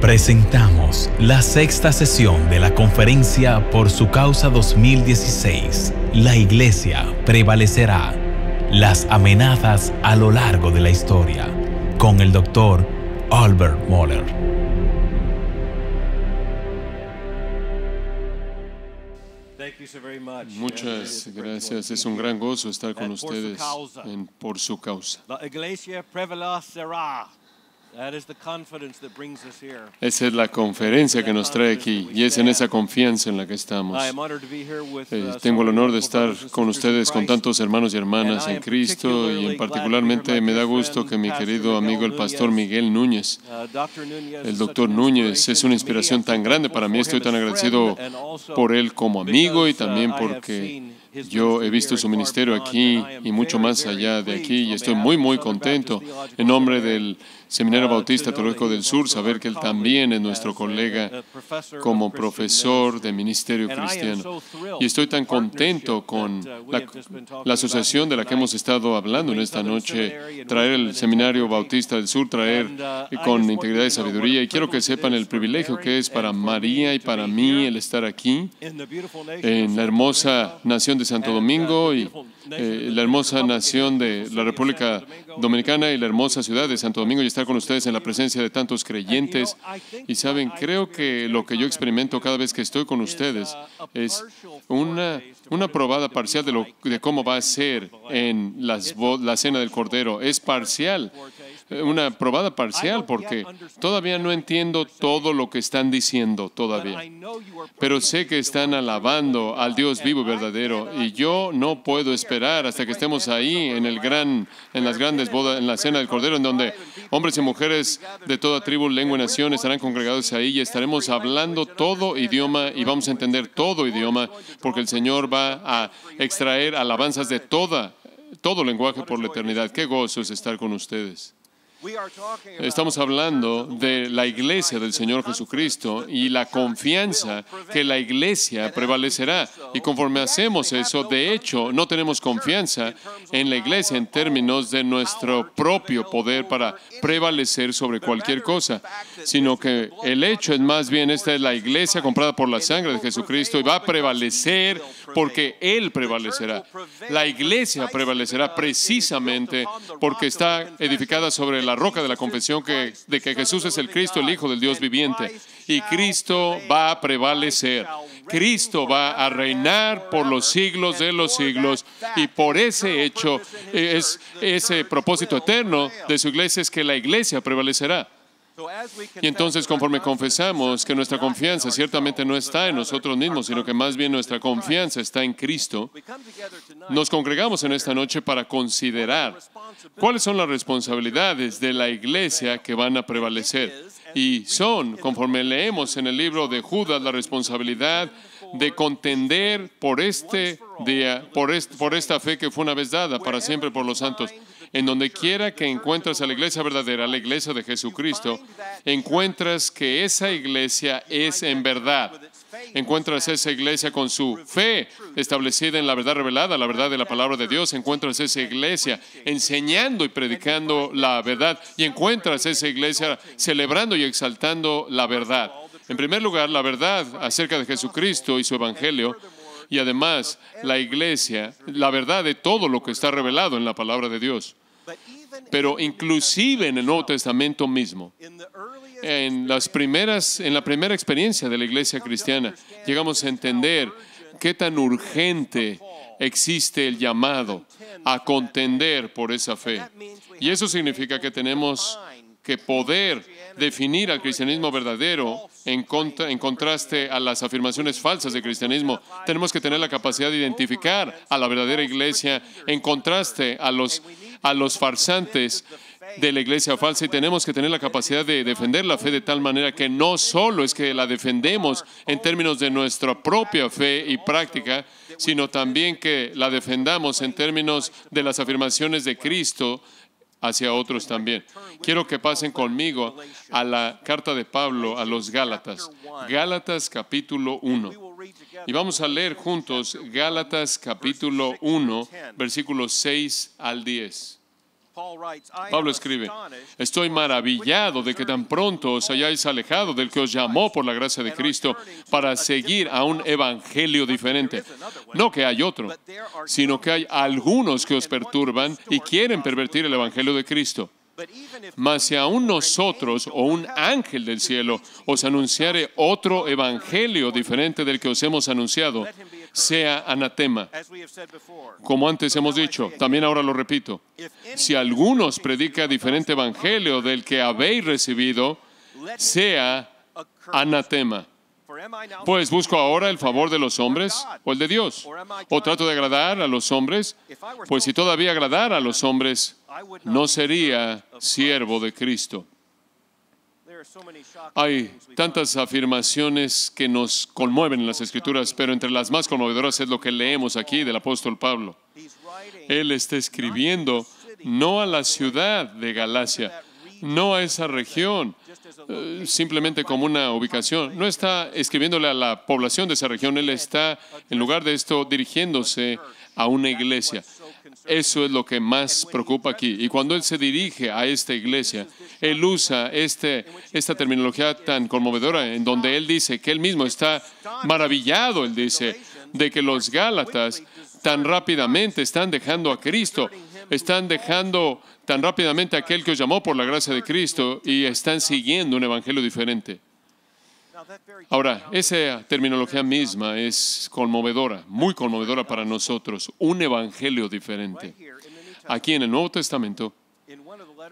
Presentamos la sexta sesión de la conferencia Por su causa 2016. La Iglesia prevalecerá. Las amenazas a lo largo de la historia. Con el doctor Albert Moller. Muchas gracias. Es un gran gozo estar con ustedes Por su causa. La iglesia prevalecerá. Esa es la conferencia que nos trae aquí y es en esa confianza en la que estamos. Eh, uh, tengo el honor de estar con ustedes, con tantos hermanos y hermanas en Cristo y en particularmente me da gusto que mi querido amigo el pastor Miguel Núñez, uh, el doctor Núñez, es una inspiración tan grande para mí. Estoy tan agradecido por él como amigo y uh, también porque yo he visto su ministerio aquí y mucho más allá de aquí y estoy muy, muy contento en nombre del... Seminario ah, Bautista Teológico del Sur, saber que él también es nuestro eh, colega eh, como profesor de ministerio cristiano. Y estoy tan contento con uh, la, asociación de la que hemos estado hablando en esta noche, traer el Seminario Bautista del Sur, traer uh, con integridad y sabiduría. Y quiero que sepan el privilegio que es para María y para mí el estar aquí en la hermosa nación de Santo uh, Domingo y eh, la hermosa nación de la República Dominicana y la hermosa ciudad de Santo Domingo y estar con ustedes en la presencia de tantos creyentes. Y saben, creo que lo que yo experimento cada vez que estoy con uh, ustedes es una, una probada parcial de, lo, de cómo va a ser en las, la cena del Cordero. Es parcial eh, una probada parcial porque todavía no entiendo todo lo que están diciendo todavía. Pero sé que están alabando al Dios vivo y verdadero y yo no puedo esperar hasta que estemos ahí en el gran en las grandes bodas en la cena del Cordero en donde hombres y mujeres de toda tribu, lengua y nación estarán congregados ahí y estaremos hablando todo idioma y vamos a entender todo idioma porque el Señor va a extraer alabanzas de toda todo lenguaje por la eternidad. Qué gozo es estar con ustedes. Estamos hablando de la iglesia del Señor Jesucristo y la confianza que la iglesia prevalecerá. Y conforme hacemos eso, de hecho, no tenemos confianza en la iglesia en términos de nuestro propio poder para prevalecer sobre cualquier cosa, sino que el hecho es más bien esta es la iglesia comprada por la sangre de Jesucristo y va a prevalecer porque Él prevalecerá. La iglesia prevalecerá precisamente porque está edificada sobre la la roca de la confesión que, de que Jesús es el Cristo, el Hijo del Dios viviente. Y Cristo va a prevalecer. Cristo va a reinar por los siglos de los siglos. Y por ese hecho, es, ese propósito eterno de su iglesia es que la iglesia prevalecerá. Y entonces conforme confesamos que nuestra confianza ciertamente no está en nosotros mismos, sino que más bien nuestra confianza está en Cristo, nos congregamos en esta noche para considerar cuáles son las responsabilidades de la iglesia que van a prevalecer. Y son, conforme leemos en el libro de Judas, la responsabilidad de contender por este día, por, por esta fe que fue una vez dada para siempre por los santos en donde quiera que encuentras a la iglesia verdadera, la iglesia de Jesucristo, encuentras que esa iglesia es en verdad. Encuentras esa iglesia con su fe establecida en la verdad revelada, la verdad de la palabra de Dios. Encuentras esa iglesia enseñando y predicando la verdad. Y encuentras esa iglesia celebrando y exaltando la verdad. En primer lugar, la verdad acerca de Jesucristo y su evangelio. Y además, la iglesia, la verdad de todo lo que está revelado en la palabra de Dios. Pero inclusive en el Nuevo Testamento mismo, en, las primeras, en la primera experiencia de la iglesia cristiana, llegamos a entender qué tan urgente existe el llamado a contender por esa fe. Y eso significa que tenemos que poder definir al cristianismo verdadero en, contra, en contraste a las afirmaciones falsas del cristianismo. Tenemos que tener la capacidad de identificar a la verdadera iglesia en contraste a los, a los farsantes de la iglesia falsa y tenemos que tener la capacidad de defender la fe de tal manera que no solo es que la defendemos en términos de nuestra propia fe y práctica, sino también que la defendamos en términos de las afirmaciones de Cristo hacia otros también. Quiero que pasen conmigo a la carta de Pablo a los Gálatas. Gálatas capítulo 1. Y vamos a leer juntos Gálatas capítulo 1, versículos 6 al 10. Pablo escribe, estoy maravillado de que tan pronto os hayáis alejado del que os llamó por la gracia de Cristo para seguir a un evangelio diferente. No que hay otro, sino que hay algunos que os perturban y quieren pervertir el evangelio de Cristo. Mas si aún nosotros o un ángel del cielo os anunciare otro evangelio diferente del que os hemos anunciado, sea anatema. Como antes hemos dicho, también ahora lo repito, si algunos predica diferente evangelio del que habéis recibido, sea anatema. Pues busco ahora el favor de los hombres o el de Dios. O trato de agradar a los hombres. Pues si todavía agradara a los hombres, no sería siervo de Cristo. Hay tantas afirmaciones que nos conmueven en las escrituras, pero entre las más conmovedoras es lo que leemos aquí del apóstol Pablo. Él está escribiendo no a la ciudad de Galacia, no a esa región, eh, simplemente como una ubicación. No está escribiéndole a la población de esa región, él está, en lugar de esto, dirigiéndose a una iglesia. Eso es lo que más preocupa aquí. Y cuando Él se dirige a esta iglesia, Él usa este, esta terminología tan conmovedora en donde Él dice que Él mismo está maravillado, Él dice, de que los Gálatas tan rápidamente están dejando a Cristo, están dejando tan rápidamente a aquel que os llamó por la gracia de Cristo y están siguiendo un evangelio diferente. Ahora, esa terminología misma es conmovedora, muy conmovedora para nosotros, un evangelio diferente. Aquí en el Nuevo Testamento,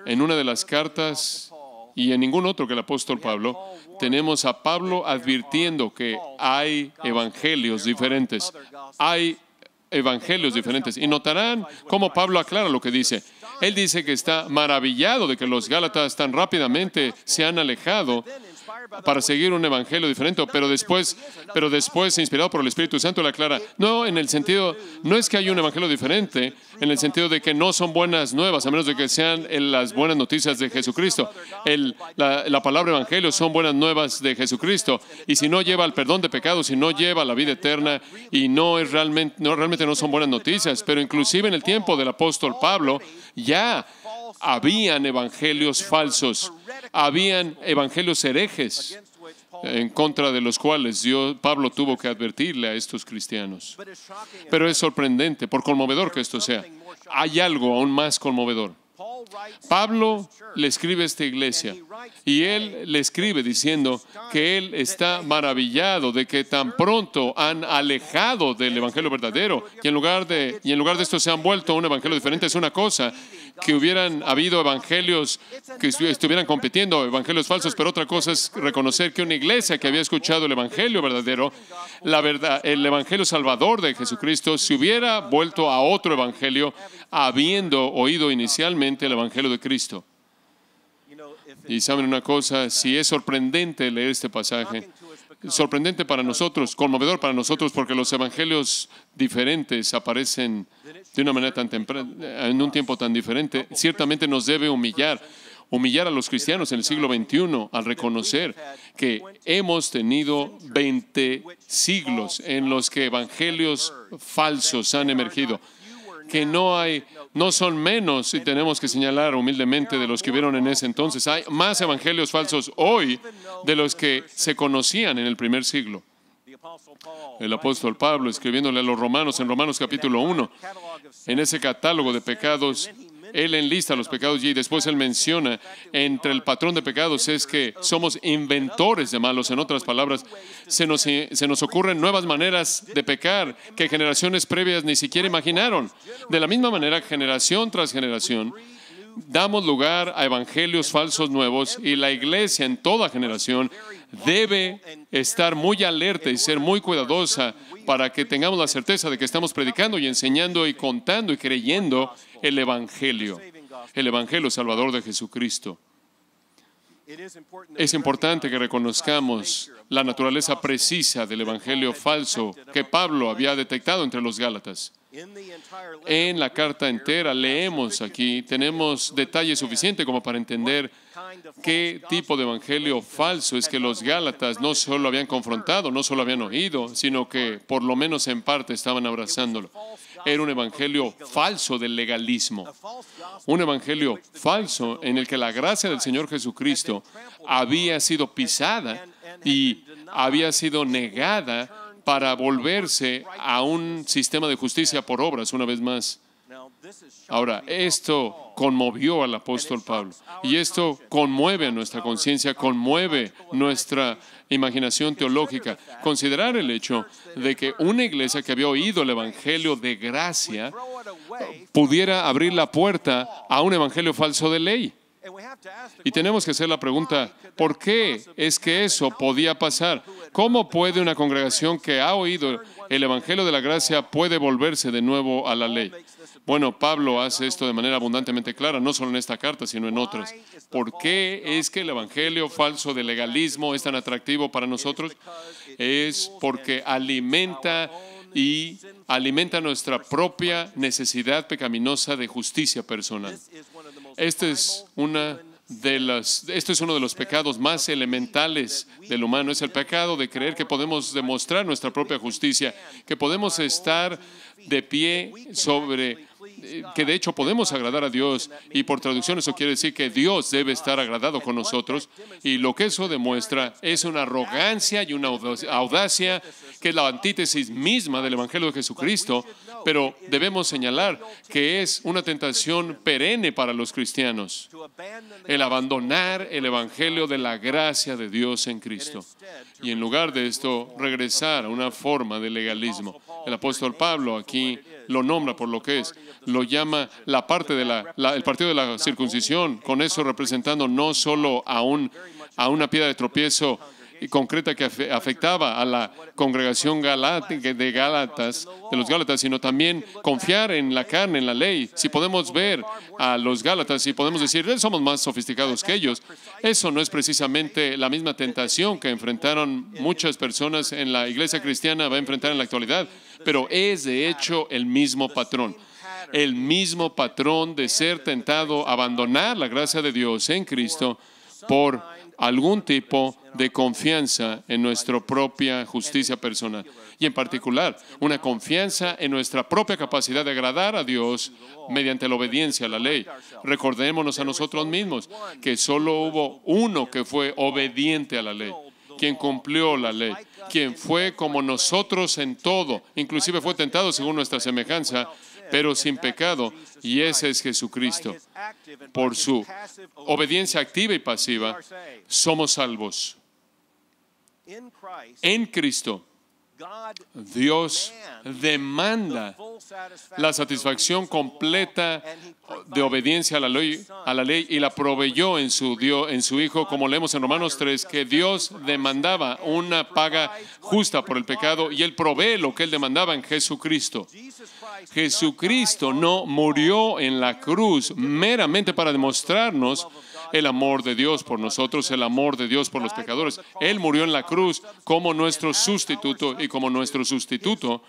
en una de las cartas y en ningún otro que el apóstol Pablo, tenemos a Pablo advirtiendo que hay evangelios diferentes, hay evangelios diferentes. Y notarán cómo Pablo aclara lo que dice. Él dice que está maravillado de que los Gálatas tan rápidamente se han alejado para seguir un evangelio diferente, pero después, pero después, inspirado por el Espíritu Santo, la clara. no en el sentido, no es que haya un evangelio diferente, en el sentido de que no son buenas nuevas, a menos de que sean las buenas noticias de Jesucristo. la, palabra evangelio son buenas nuevas de Jesucristo, y si no lleva al perdón de pecados, si no lleva la vida eterna, y no es realmente, no, realmente no son buenas noticias, pero inclusive en el tiempo del apóstol Pablo, ya habían evangelios falsos, habían evangelios herejes en contra de los cuales Pablo tuvo que advertirle a estos cristianos. Pero es sorprendente, por conmovedor que esto sea, hay algo aún más conmovedor. Pablo le escribe a esta iglesia y él le escribe diciendo que él está maravillado de que tan pronto han alejado del evangelio verdadero y en lugar de, y en lugar de esto se han vuelto a un evangelio diferente. Es una cosa que hubieran habido evangelios que estuvieran compitiendo, evangelios falsos, pero otra cosa es reconocer que una iglesia que había escuchado el evangelio verdadero, la verdad, el evangelio salvador de Jesucristo, se hubiera vuelto a otro evangelio habiendo oído inicialmente el evangelio de Cristo. Y saben una cosa, si es sorprendente leer este pasaje, sorprendente para nosotros, conmovedor para nosotros, porque los evangelios diferentes aparecen de una manera tan temprana, en un tiempo tan diferente, ciertamente nos debe humillar, humillar a los cristianos en el siglo XXI al reconocer que hemos tenido 20 siglos en los que evangelios falsos han emergido que no hay, no son menos, y tenemos que señalar humildemente de los que vieron en ese entonces. Hay más evangelios falsos hoy de los que se conocían en el primer siglo. El apóstol Pablo escribiéndole a los romanos en Romanos capítulo 1, en ese catálogo de pecados él enlista los pecados y después Él menciona entre el patrón de pecados es que somos inventores de malos. En otras palabras, se nos, se nos ocurren nuevas maneras de pecar que generaciones previas ni siquiera imaginaron. De la misma manera, generación tras generación, damos lugar a evangelios falsos nuevos y la iglesia en toda generación debe estar muy alerta y ser muy cuidadosa para que tengamos la certeza de que estamos predicando y enseñando y contando y creyendo el Evangelio, el Evangelio Salvador de Jesucristo. Es importante que reconozcamos la naturaleza precisa del Evangelio falso que Pablo había detectado entre los Gálatas. En la carta entera leemos aquí, tenemos detalle suficiente como para entender qué tipo de evangelio falso es que los Gálatas no solo habían confrontado, no solo habían oído, sino que por lo menos en parte estaban abrazándolo. Era un evangelio falso del legalismo, un evangelio falso en el que la gracia del Señor Jesucristo había sido pisada y había sido negada para volverse a un sistema de justicia por obras una vez más. Ahora, esto conmovió al apóstol Pablo y esto conmueve a nuestra conciencia, conmueve nuestra imaginación teológica. Considerar el hecho de que una iglesia que había oído el Evangelio de gracia eh, pudiera abrir la puerta a un Evangelio falso de ley. Y tenemos que hacer la pregunta, ¿por qué es que eso podía pasar? ¿Cómo puede una congregación que ha oído el Evangelio de la Gracia puede volverse de nuevo a la ley? Bueno, Pablo hace esto de manera abundantemente clara, no solo en esta carta, sino en otras. ¿Por qué es que el Evangelio falso de legalismo es tan atractivo para nosotros? Es porque alimenta y alimenta nuestra propia necesidad pecaminosa de justicia personal. Este es una de las, esto es uno de los pecados más elementales del humano, es el pecado de creer que podemos demostrar nuestra propia justicia, que podemos estar de pie sobre, eh, que de hecho podemos agradar a Dios. Y por traducción eso quiere decir que Dios debe estar agradado con nosotros. Y lo que eso demuestra es una arrogancia y una audacia que es la antítesis misma del Evangelio de Jesucristo. Pero debemos señalar que es una tentación perenne para los cristianos el abandonar el Evangelio de la gracia de Dios en Cristo. Y en lugar de esto, regresar a una forma de legalismo. El apóstol Pablo aquí lo nombra por lo que es, lo llama la parte de el partido de la circuncisión, con eso representando no solo a, a una piedra de tropiezo concreta que afectaba a la congregación de Gálatas, de los Gálatas, sino también confiar en la carne, en la ley. Si podemos ver a los Gálatas y podemos decir, eh, somos más sofisticados que ellos, eso no es precisamente la misma tentación que enfrentaron muchas personas en la iglesia cristiana, va a enfrentar en la actualidad, pero es de hecho el mismo patrón el mismo patrón de ser tentado a abandonar la gracia de Dios en Cristo por algún tipo de confianza en nuestra propia justicia personal y en particular una confianza en nuestra propia capacidad de agradar a Dios mediante la obediencia a la ley. Recordémonos a nosotros mismos que solo hubo uno que fue obediente a la ley quien cumplió la ley, quien fue como nosotros en todo, inclusive fue tentado según nuestra semejanza, pero sin pecado, y ese es Jesucristo. Por su obediencia activa y pasiva, somos salvos. En Cristo Dios demanda la satisfacción completa de obediencia a la ley, a la ley y la proveyó en su, en su Hijo, como leemos en Romanos 3, que Dios demandaba una paga justa por el pecado y Él provee lo que Él demandaba en Jesucristo. Jesucristo no murió en la cruz meramente para demostrarnos el amor de Dios por nosotros, el amor de Dios por los pecadores. Él murió en la cruz como nuestro sustituto y como nuestro sustituto,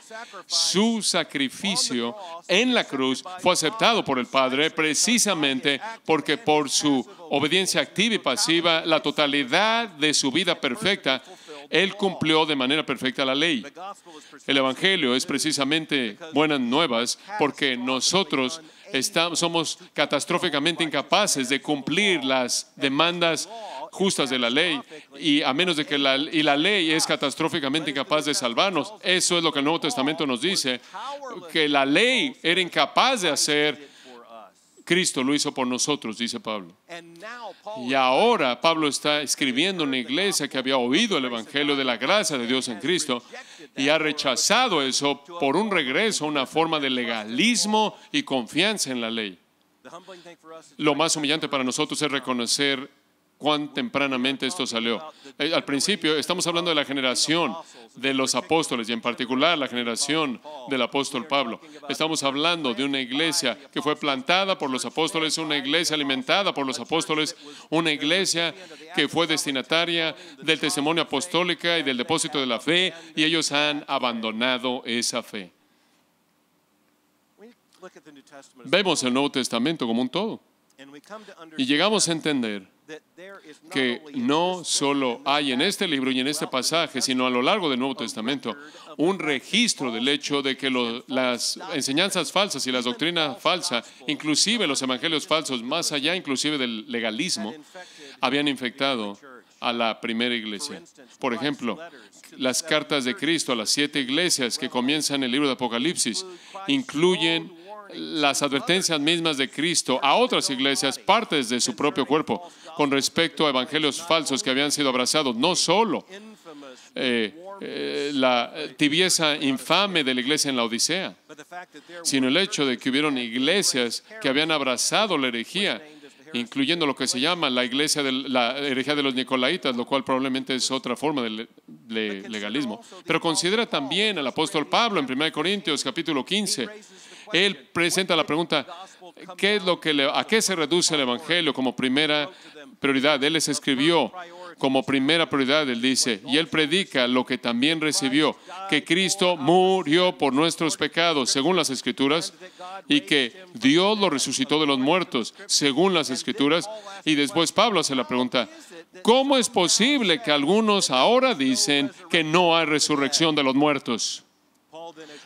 su sacrificio en la cruz fue aceptado por el Padre precisamente porque por su obediencia activa y pasiva, la totalidad de su vida perfecta, Él cumplió de manera perfecta la ley. El Evangelio es precisamente buenas nuevas porque nosotros somos catastróficamente incapaces de cumplir las demandas justas de la ley y a menos de que y la ley es catastróficamente incapaz de salvarnos. Eso es lo que el Nuevo Testamento nos dice, que la ley era incapaz de hacer Cristo lo hizo por nosotros, dice Pablo. Y ahora Pablo está escribiendo una iglesia que había oído el Evangelio de la gracia de Dios en Cristo y ha rechazado eso por un regreso a una forma de legalismo y confianza en la ley. Lo más humillante para nosotros es reconocer cuán tempranamente esto salió. Eh, al principio estamos hablando de la generación de los apóstoles y en particular la generación del apóstol Pablo. Estamos hablando de una iglesia que fue plantada por los apóstoles, una iglesia alimentada por los apóstoles, una iglesia que fue destinataria del testimonio apostólica y del depósito de la fe y ellos han abandonado esa fe. Vemos el Nuevo Testamento como un todo. Y llegamos a entender que no solo hay en este libro y en este pasaje, sino a lo largo del Nuevo Testamento, un registro del hecho de que las enseñanzas falsas y la doctrina falsa, inclusive los evangelios falsos, más allá inclusive del legalismo, habían infectado a la primera iglesia. Por ejemplo, las cartas de Cristo a las siete iglesias que comienzan el libro de Apocalipsis incluyen las advertencias mismas de Cristo a otras iglesias, partes de su propio cuerpo, con respecto a evangelios falsos que habían sido abrazados, no solo eh, eh, la tibieza infame de la iglesia en la Odisea, sino el hecho de que hubieron iglesias que habían abrazado la herejía incluyendo lo que se llama la iglesia de la herejía de los nicolaitas, lo cual probablemente es otra forma de, legalismo. Pero considera también al apóstol Pablo en 1 Corintios capítulo 15, él presenta la pregunta, ¿qué es lo que ¿a qué se reduce el Evangelio como primera prioridad? Él les escribió como primera prioridad, él dice, y él predica lo que también recibió, que Cristo murió por nuestros pecados, según las escrituras, y que Dios lo resucitó de los muertos, según las escrituras. Y después Pablo hace la pregunta, ¿cómo es posible que algunos ahora dicen que no hay resurrección de los muertos?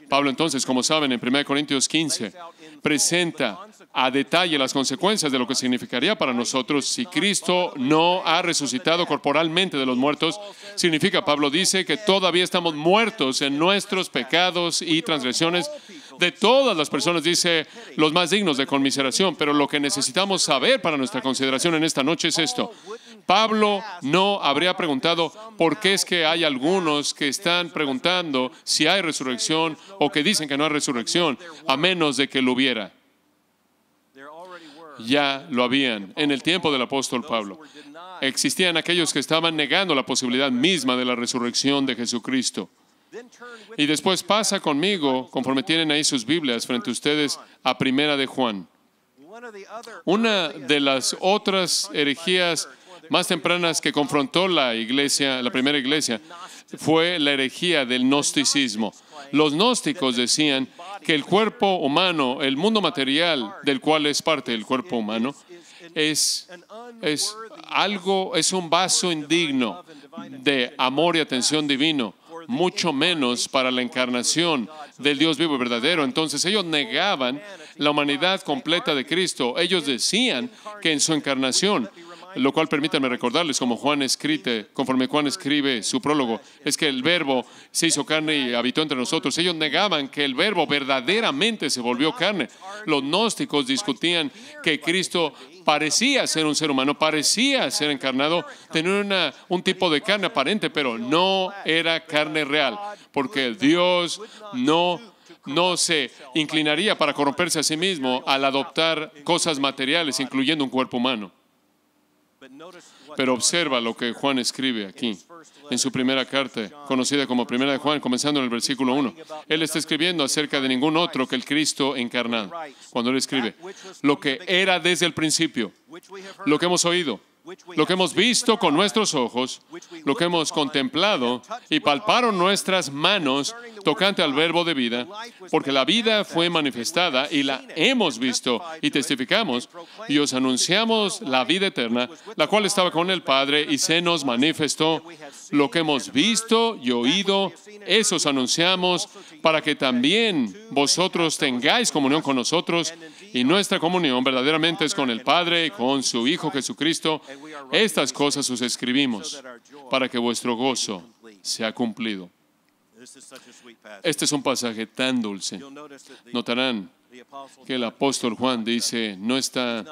Pablo entonces, como saben, en 1 Corintios 15 presenta a detalle las consecuencias de lo que significaría para nosotros si Cristo no ha resucitado corporalmente de los muertos. Significa, Pablo dice, que todavía estamos muertos en nuestros pecados y transgresiones de todas las personas, dice, los más dignos de conmiseración. Pero lo que necesitamos saber para nuestra consideración en esta noche es esto. Pablo no habría preguntado por qué es que hay algunos que están preguntando si hay resurrección o que dicen que no hay resurrección, a menos de que lo hubiera. Ya lo habían en el tiempo del apóstol Pablo. Existían aquellos que estaban negando la posibilidad misma de la resurrección de Jesucristo. Y después pasa conmigo, conforme tienen ahí sus Biblias frente a ustedes, a Primera de Juan. Una de las otras herejías más tempranas que confrontó la iglesia, la primera iglesia, fue la herejía del gnosticismo. Los gnósticos decían que el cuerpo humano, el mundo material del cual es parte el cuerpo humano, es, es algo, es un vaso indigno de amor y atención divino mucho menos para la encarnación del Dios vivo y verdadero. Entonces ellos negaban la humanidad completa de Cristo. Ellos decían que en su encarnación lo cual permítanme recordarles, como Juan escribe, conforme Juan escribe su prólogo, es que el verbo se hizo carne y habitó entre nosotros. Ellos negaban que el verbo verdaderamente se volvió carne. Los gnósticos discutían que Cristo parecía ser un ser humano, parecía ser encarnado, tenía un tipo de carne aparente, pero no era carne real, porque Dios no no se inclinaría para corromperse a sí mismo al adoptar cosas materiales, incluyendo un cuerpo humano. Pero observa lo que Juan escribe aquí, en su primera carta, conocida como Primera de Juan, comenzando en el versículo 1. Él está escribiendo acerca de ningún otro que el Cristo encarnado, cuando él escribe, lo que era desde el principio, lo que hemos oído, lo que hemos visto con nuestros ojos, lo que hemos contemplado y palparon nuestras manos tocante al verbo de vida, porque la vida fue manifestada y la hemos visto y testificamos y os anunciamos la vida eterna, la cual estaba con el Padre y se nos manifestó. Lo que hemos visto y oído, eso os anunciamos para que también vosotros tengáis comunión con nosotros y nuestra comunión verdaderamente es con el Padre y con su Hijo Jesucristo. Estas cosas os escribimos para que vuestro gozo sea cumplido. Este es un pasaje tan dulce. Notarán que el apóstol Juan dice, no está,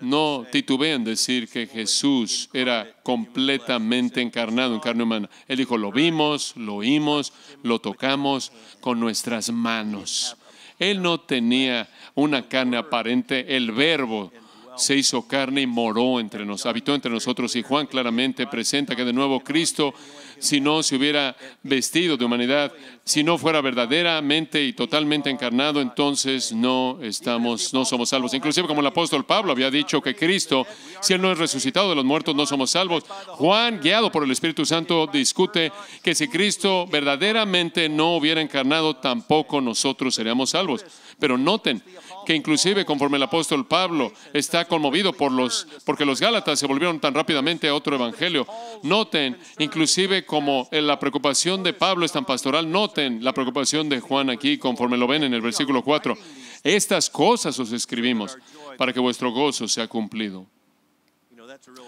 no decir que Jesús era completamente encarnado en carne humana. Él dijo, lo vimos, lo oímos, lo tocamos con nuestras manos. Él no tenía una carne aparente, el verbo se hizo carne y moró entre nosotros, habitó entre nosotros. Y Juan claramente presenta que de nuevo Cristo si no se hubiera vestido de humanidad, si no fuera verdaderamente y totalmente encarnado, entonces no estamos, no somos salvos. Inclusive como el apóstol Pablo había dicho que Cristo, si él no es resucitado de los muertos, no somos salvos. Juan, guiado por el Espíritu Santo, discute que si Cristo verdaderamente no hubiera encarnado, tampoco nosotros seríamos salvos. Pero noten, que inclusive conforme el apóstol Pablo está conmovido por los, porque los Gálatas se volvieron tan rápidamente a otro evangelio. Noten, inclusive como la preocupación de Pablo es tan pastoral, noten la preocupación de Juan aquí conforme lo ven en el versículo 4. Estas cosas os escribimos para que vuestro gozo sea cumplido.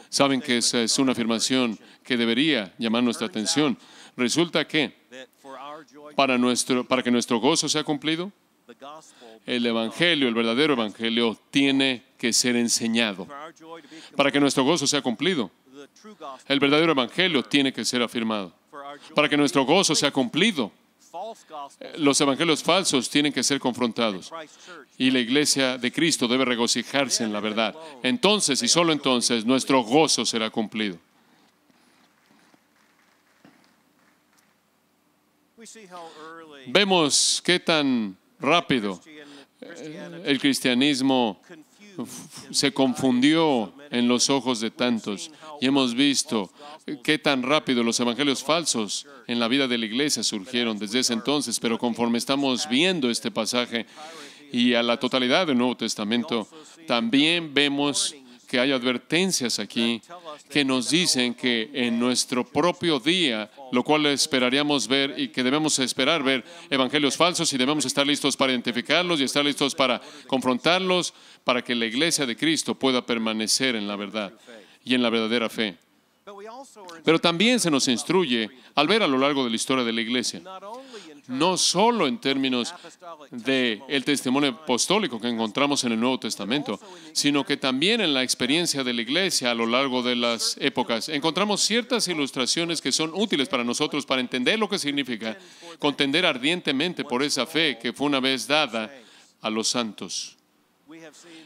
Saben que esa es una afirmación que debería llamar nuestra atención. Resulta que para, nuestro, para que nuestro gozo sea cumplido, el Evangelio, el verdadero Evangelio, tiene que ser enseñado para que nuestro gozo sea cumplido. El verdadero Evangelio tiene que ser afirmado para que nuestro gozo sea cumplido. Los evangelios falsos tienen que ser confrontados y la iglesia de Cristo debe regocijarse en la verdad. Entonces y solo entonces nuestro gozo será cumplido. Vemos qué tan rápido. El cristianismo se confundió en los ojos de tantos y hemos visto qué tan rápido los evangelios falsos en la vida de la iglesia surgieron desde ese entonces, pero conforme estamos viendo este pasaje y a la totalidad del Nuevo Testamento, también vemos que hay advertencias aquí que nos dicen que en nuestro propio día, lo cual esperaríamos ver y que debemos esperar ver evangelios falsos y debemos estar listos para identificarlos y estar listos para confrontarlos para que la iglesia de Cristo pueda permanecer en la verdad y en la verdadera fe. Pero también se nos instruye al ver a lo largo de la historia de la iglesia, no solo en términos del el testimonio apostólico que encontramos en el Nuevo Testamento, sino que también en la experiencia de la iglesia a lo largo de las épocas. Encontramos ciertas ilustraciones que son útiles para nosotros para entender lo que significa contender ardientemente por esa fe que fue una vez dada a los santos.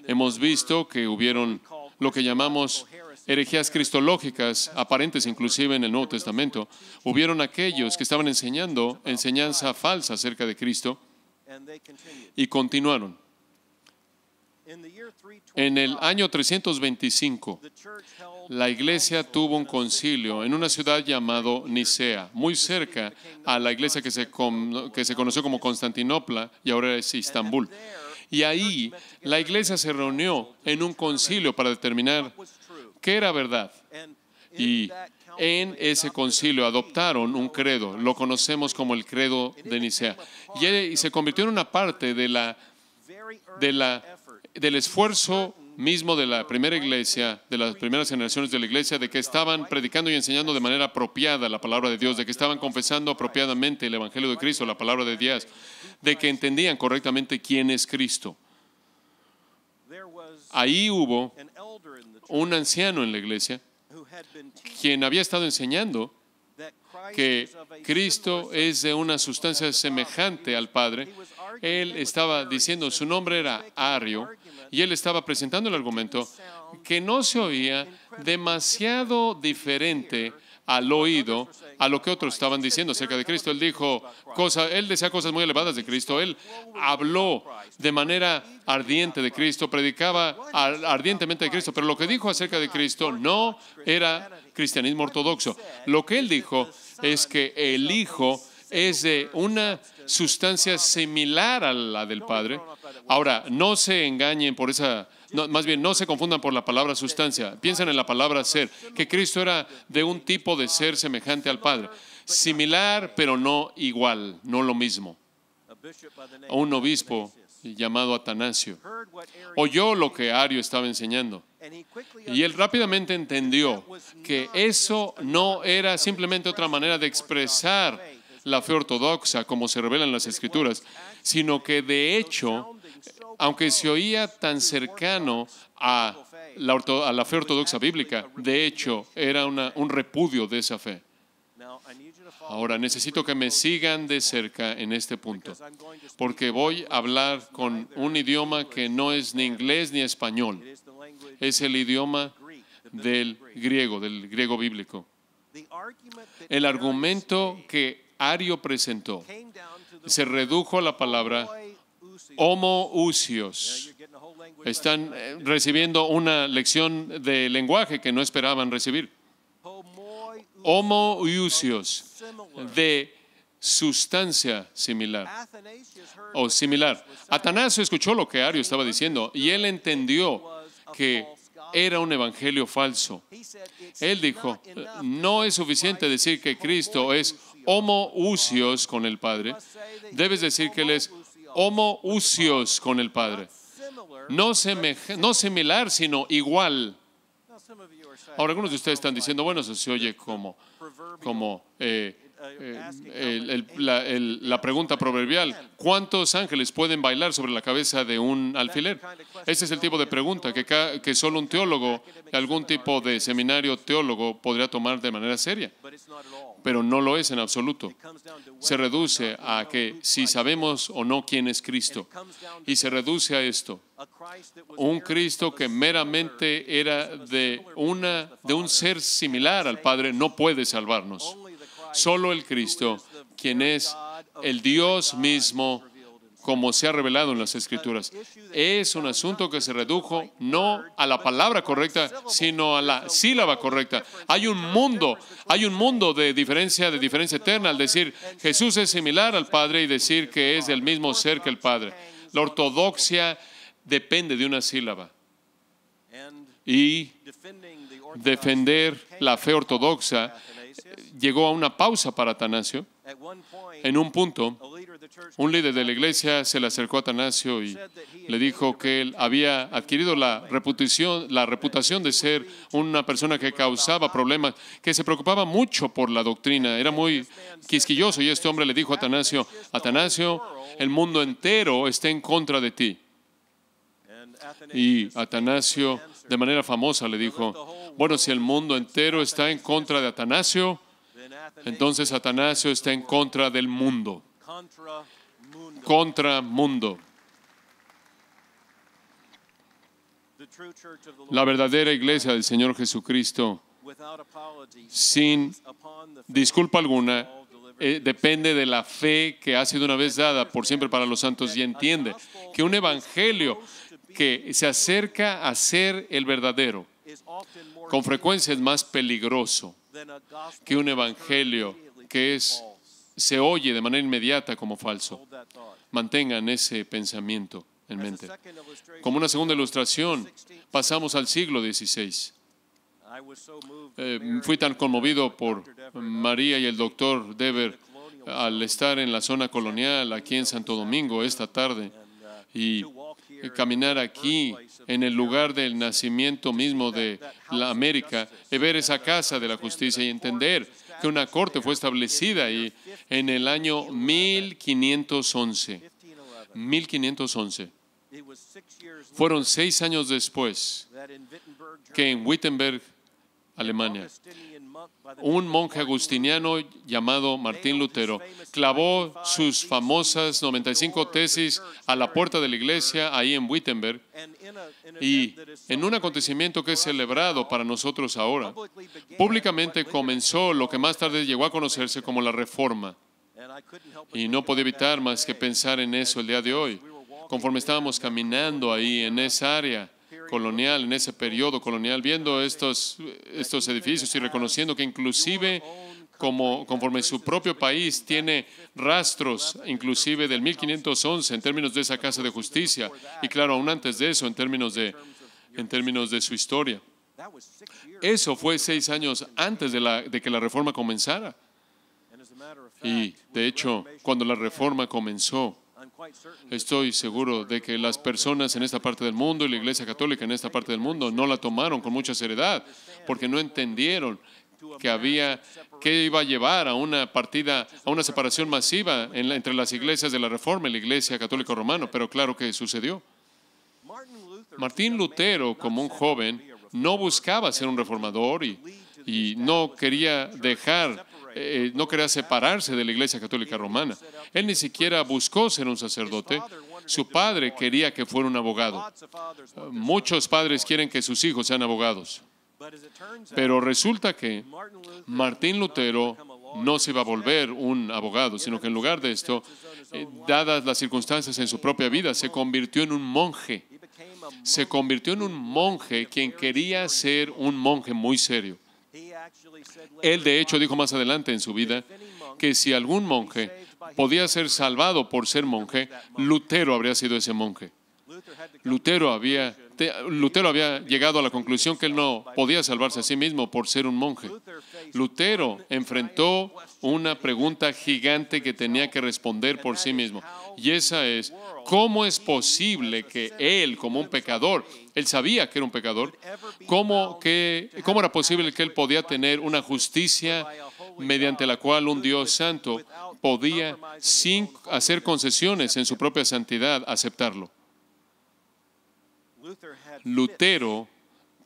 Hemos visto que hubieron lo que llamamos herejías cristológicas, aparentes inclusive en el Nuevo Testamento, hubieron aquellos que estaban enseñando enseñanza falsa acerca de Cristo y continuaron. En el año 325, la iglesia tuvo un concilio en una ciudad llamada Nicea, muy cerca a la iglesia que se, que se conoció como Constantinopla y ahora es Istambul. Y ahí la iglesia se reunió en un concilio para determinar que era verdad. Y en ese concilio adoptaron un credo, lo conocemos como el credo de Nicea, y se convirtió en una parte del esfuerzo mismo de la primera iglesia, de las primeras generaciones de la iglesia, de que estaban predicando y enseñando de manera apropiada la palabra de Dios, de que estaban confesando apropiadamente el Evangelio de Cristo, la palabra de Dios, de que entendían correctamente quién es Cristo. Ahí hubo un anciano en la iglesia quien había estado enseñando que Cristo es de una sustancia semejante al Padre. Él estaba diciendo, su nombre era Ario, y él estaba presentando el argumento que no se oía demasiado diferente al oído a lo que otros estaban diciendo acerca de Cristo. Él dijo cosas, él decía cosas muy elevadas de Cristo. Él habló de manera ardiente de Cristo, predicaba ardientemente de Cristo, pero lo que dijo acerca de Cristo no era cristianismo ortodoxo. Lo que él dijo es que el Hijo es de una sustancia similar a la del Padre. Ahora, no se engañen por esa más bien, no se confundan por la palabra sustancia. Piensen en la palabra ser, que Cristo era de un tipo de ser semejante al Padre. Similar, pero no igual, no lo mismo. un obispo llamado Atanasio oyó lo que Ario estaba enseñando. Y él rápidamente entendió que eso no era simplemente otra manera de expresar la fe ortodoxa como se revela en las escrituras, sino que de hecho aunque se oía tan cercano a la, fe ortodoxa bíblica, de hecho era un repudio de esa fe. Ahora necesito que me sigan de cerca en este punto, porque voy a hablar con un idioma que no es ni inglés ni español, es el idioma del griego, del griego bíblico. El argumento que Ario presentó se redujo a la palabra Homo homoousios. Están eh, recibiendo una lección de lenguaje que no esperaban recibir. Homo Homoousios, de sustancia similar o similar. Atanasio escuchó lo que Ario estaba diciendo y él entendió que era un evangelio falso. Él dijo, no es suficiente decir que Cristo es homoousios con el Padre, debes decir que Él es homo usios con el Padre. No, similar, sino igual. Ahora, algunos de ustedes están diciendo, bueno, eso se oye como, como eh, eh, eh, la, pregunta proverbial, ¿cuántos ángeles pueden bailar sobre la cabeza de un alfiler? Ese es el tipo de pregunta que, que solo un teólogo, algún tipo de seminario teólogo podría tomar de manera seria, pero no lo es en absoluto. Se reduce a que si sabemos o no quién es Cristo, y se reduce a esto, un Cristo que meramente era de, una, de un ser similar al Padre, no puede salvarnos. Solo el Cristo, quien es el Dios mismo, como se ha revelado en las Escrituras. Es un asunto que se redujo no a la palabra correcta, sino a la sílaba correcta. Hay un mundo, hay un mundo de diferencia, de diferencia eterna al decir Jesús es similar al Padre y decir que es del mismo ser que el Padre. La ortodoxia depende de una sílaba. Y defender la fe ortodoxa llegó a una pausa para Atanasio. En un punto, un líder de la iglesia se le acercó a Atanasio y le dijo que él había adquirido la reputación, la reputación de ser una persona que causaba problemas, que se preocupaba mucho por la doctrina, era muy quisquilloso y este hombre le dijo a Atanasio, Atanasio, el mundo entero está en contra de ti. Y Atanasio de manera famosa le dijo, bueno, si el mundo entero está en contra de Atanasio, entonces Satanás está en contra del mundo. Contra mundo. La verdadera iglesia del Señor Jesucristo, sin disculpa alguna, eh, depende de la fe que ha sido una vez dada por siempre para los santos y entiende que un evangelio que se acerca a ser el verdadero, con frecuencia es más peligroso que un evangelio que es se oye de manera inmediata como falso. Mantengan ese pensamiento en mente. Como una segunda ilustración, pasamos al siglo XVI. Eh, fui tan conmovido por María y el doctor Dever al estar en la zona colonial aquí en Santo Domingo esta tarde uh, y caminar aquí en el lugar del nacimiento mismo de la América, y ver esa casa de la justicia y entender que una corte fue establecida ahí en el año 1511. 1511. Fueron seis años después que en Wittenberg, Alemania, un monje agustiniano llamado Martín Lutero clavó sus famosas 95 tesis a la puerta de la iglesia ahí en Wittenberg y en un acontecimiento que es celebrado para nosotros ahora, públicamente comenzó lo que más tarde llegó a conocerse como la Reforma. Y no podía evitar más que pensar en eso el día de hoy, conforme estábamos caminando ahí en esa área colonial, en ese periodo colonial, viendo estos, estos edificios y reconociendo que inclusive como, conforme su propio país tiene rastros, inclusive del 1511 en términos de esa Casa de Justicia, y claro, aún antes de eso en términos de, en términos de su historia. Eso fue seis años antes la, de que la reforma comenzara. Y de hecho, cuando la reforma comenzó, Estoy seguro de que las personas en esta parte del mundo y la Iglesia Católica en esta parte del mundo no la tomaron con mucha seriedad porque no entendieron que había que iba a llevar a una partida, a una separación masiva entre las iglesias de la Reforma y la Iglesia Católica Romana, pero claro que sucedió. Martín Lutero, como un joven, no buscaba ser un reformador y, y no quería dejar eh, no quería separarse de la Iglesia Católica Romana. Él ni siquiera buscó ser un sacerdote. Su padre quería que fuera un abogado. Muchos padres quieren que sus hijos sean abogados. Pero resulta que Martín Lutero no se va a volver un abogado, sino que en lugar de esto, eh, dadas las circunstancias en su propia vida, se convirtió en un monje. Se convirtió en un monje quien quería ser un monje muy serio. Él de hecho dijo más adelante en su vida que si algún monje podía ser salvado por ser monje, Lutero habría sido ese monje. Lutero había Lutero había llegado a la conclusión que él no podía salvarse a sí mismo por ser un monje. Lutero enfrentó una pregunta gigante que tenía que responder por sí mismo. Y esa es, ¿cómo es posible que él, como un pecador, él sabía que era un pecador, cómo, que, era posible que él podía tener una justicia mediante la cual un Dios santo podía, sin hacer concesiones en su propia santidad, aceptarlo? Lutero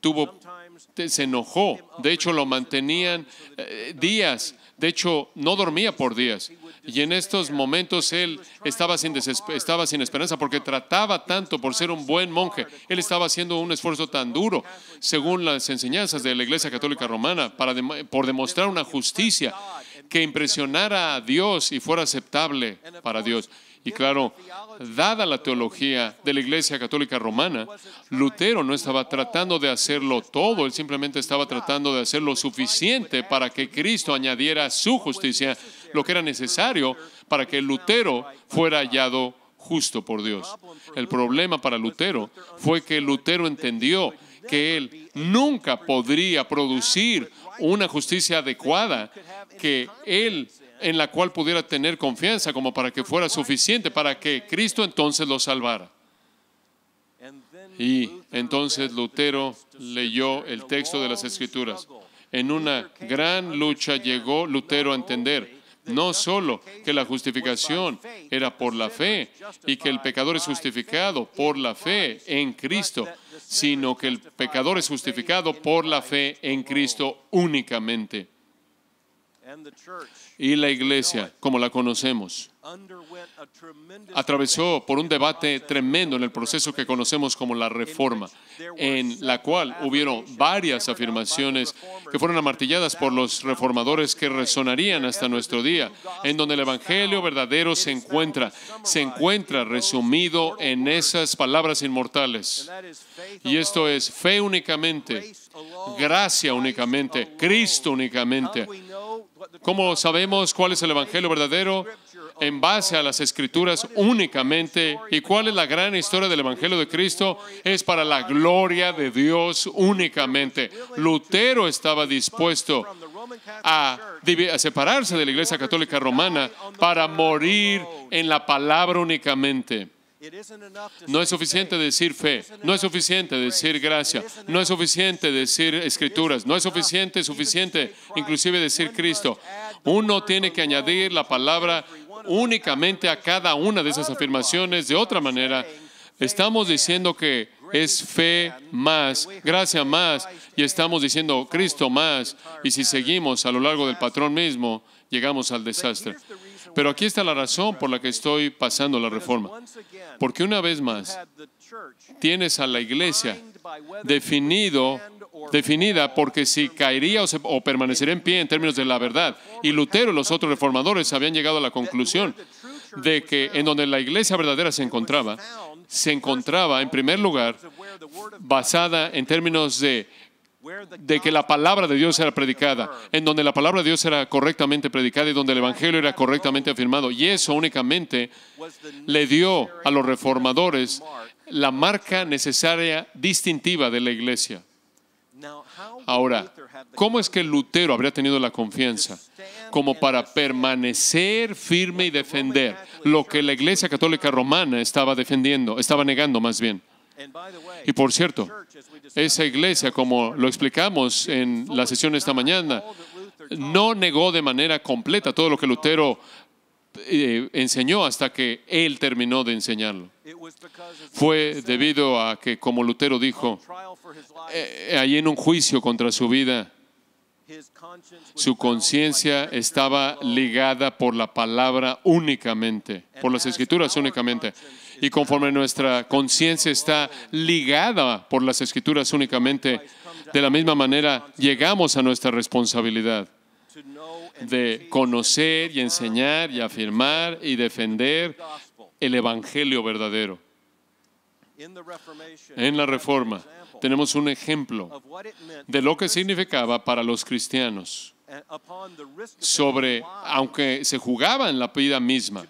tuvo, se enojó, de hecho lo mantenían eh, días, de hecho no dormía por días. Y en estos momentos él estaba sin, estaba sin esperanza porque trataba tanto por ser un buen monje. Él estaba haciendo un esfuerzo tan duro, según las enseñanzas de la Iglesia Católica Romana, para por demostrar una justicia que impresionara a Dios y fuera aceptable para Dios. Y claro, dada la teología de la Iglesia Católica Romana, Lutero no estaba tratando de hacerlo todo, él simplemente estaba tratando de hacer lo suficiente para que Cristo añadiera su justicia, lo que era necesario para que Lutero fuera hallado justo por Dios. El problema para Lutero fue que Lutero entendió que él nunca podría producir una justicia adecuada, que él en la cual pudiera tener confianza como para que fuera suficiente para que Cristo entonces lo salvara. Y entonces Lutero leyó el texto de las Escrituras. En una gran lucha llegó Lutero a entender no solo que la justificación era por la fe y que el pecador es justificado por la fe en Cristo, sino que el pecador es justificado por la fe en Cristo únicamente. Y la iglesia, como la conocemos, atravesó por un debate tremendo en el proceso que conocemos como la reforma, en la cual hubieron varias afirmaciones que fueron amartilladas por los reformadores que resonarían hasta nuestro día, en donde el Evangelio verdadero se encuentra, se encuentra resumido en esas palabras inmortales. Y esto es fe únicamente, gracia únicamente, Cristo únicamente. ¿Cómo sabemos cuál es el Evangelio verdadero? En base a las Escrituras únicamente. ¿Y cuál es la gran historia del Evangelio de Cristo? Es para la gloria de Dios únicamente. Lutero estaba dispuesto a, a separarse de la Iglesia Católica Romana para morir en la palabra únicamente. No es suficiente decir fe, no es suficiente decir gracia, no es suficiente decir escrituras, no es suficiente, suficiente inclusive decir Cristo. Uno tiene que añadir la palabra únicamente a cada una de esas afirmaciones. De otra manera, estamos diciendo que es fe más, gracia más, y estamos diciendo Cristo más. Y si seguimos a lo largo del patrón mismo, llegamos al desastre. Pero aquí está la razón por la que estoy pasando la reforma. Porque una vez más, tienes a la iglesia definido, definida porque si caería o, o permanecería en pie en términos de la verdad. Y Lutero y los otros reformadores habían llegado a la conclusión de que en donde la iglesia verdadera se encontraba, se encontraba en primer lugar basada en términos de de que la palabra de Dios era predicada, en donde la palabra de Dios era correctamente predicada y donde el Evangelio era correctamente afirmado. Y eso únicamente le dio a los reformadores la marca necesaria, distintiva de la iglesia. Ahora, ¿cómo es que Lutero habría tenido la confianza como para permanecer firme y defender lo que la Iglesia Católica Romana estaba defendiendo, estaba negando más bien? Y por cierto, esa iglesia, como lo explicamos en la sesión esta mañana, no negó de manera completa todo lo que Lutero eh, enseñó hasta que él terminó de enseñarlo. Fue debido a que, como Lutero dijo, eh, ahí en un juicio contra su vida, su conciencia estaba ligada por la palabra únicamente, por las escrituras únicamente. Y conforme nuestra conciencia está ligada por las escrituras únicamente, de la misma manera llegamos a nuestra responsabilidad de conocer y enseñar y afirmar y defender el Evangelio verdadero. En la Reforma tenemos un ejemplo de lo que significaba para los cristianos sobre, aunque se jugaba en la vida misma,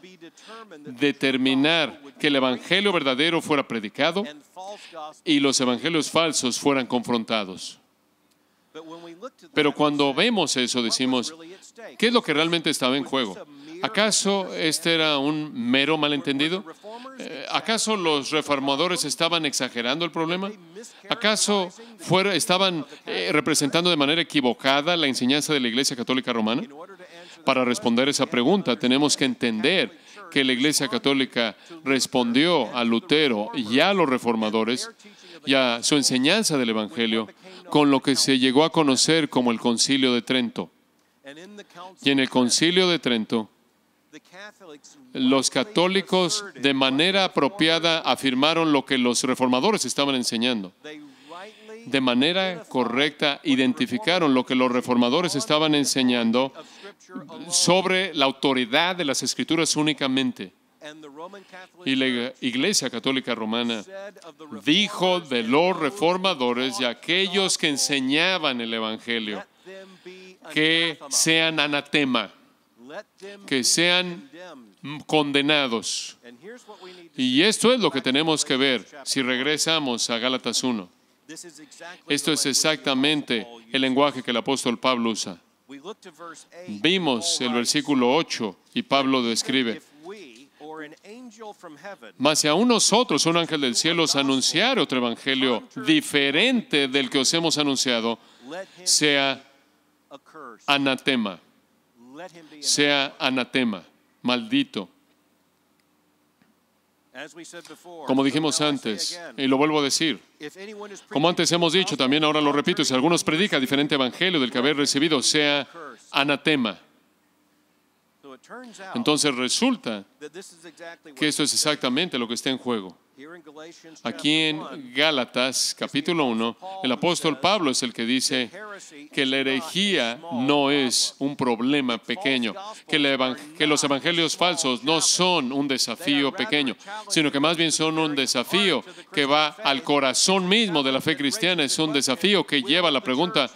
determinar que el Evangelio verdadero fuera predicado y los Evangelios falsos fueran confrontados. Pero cuando vemos eso, decimos, ¿qué es lo que realmente estaba en juego? ¿Acaso este era un mero malentendido? Eh, ¿Acaso los reformadores estaban exagerando el problema? ¿Acaso estaban eh, representando de manera equivocada la enseñanza de la Iglesia Católica Romana? Para responder esa pregunta tenemos que entender que la Iglesia Católica respondió a Lutero y a los reformadores y a su enseñanza del Evangelio con lo que se llegó a conocer como el Concilio de Trento. Y en el Concilio de Trento, los católicos de manera apropiada afirmaron lo que los reformadores estaban enseñando. De manera correcta identificaron lo que los reformadores estaban enseñando sobre la autoridad de las escrituras únicamente. Y la Iglesia Católica Romana dijo de los reformadores y aquellos que enseñaban el Evangelio que sean anatema que sean condenados. Y esto es lo que tenemos que ver si regresamos a Gálatas 1. Esto es exactamente el lenguaje que el apóstol Pablo usa. Vimos el versículo 8 y Pablo describe, mas si aún nosotros, un ángel del cielo, os anunciar otro evangelio diferente del que os hemos anunciado, sea anatema sea anatema, maldito. Como dijimos antes, y lo vuelvo a decir, como antes hemos dicho, también ahora lo repito, si algunos predica diferente evangelio del que haber recibido, sea anatema, entonces resulta que esto es exactamente lo que está en juego. Aquí en Gálatas capítulo 1, el apóstol Pablo es el que dice que la herejía no es un problema pequeño, que, que, los evangelios falsos no son un desafío pequeño, sino que más bien son un desafío que va al corazón mismo de la fe cristiana, es un desafío que lleva a la pregunta,